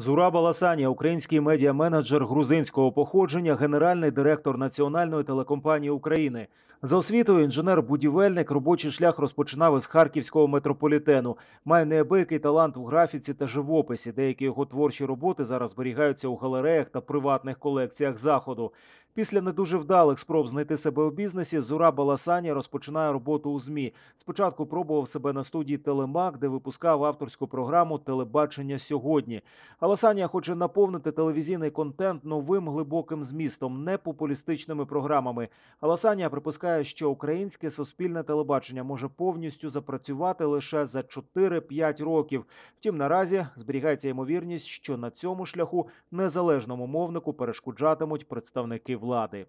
Зураба Баласанія, український медіа-менеджер грузинського походження, генеральний директор Національної телекомпанії України, за освітою інженер-будівельник робочий шлях розпочинав із харківського метрополітену. Має неабиякий талант у графіці та живописі. Деякі його творчі роботи зараз зберігаються у галереях та приватних колекціях заходу. Після не дуже вдалих спроб знайти себе у бізнесі Зура Баласані розпочинає роботу у змі. Спочатку пробував себе на студії Телемак, де випускав авторську програму Телебачення сьогодні. Аласанія хоче наповнити телевізійний контент новим глибоким змістом, не популістичними програмами. Аласанія припускає, що українське суспільне телебачення може повністю запрацювати лише за 4-5 років. Втім, наразі зберігається ймовірність, що на цьому шляху незалежному мовнику перешкоджатимуть представники влади влади.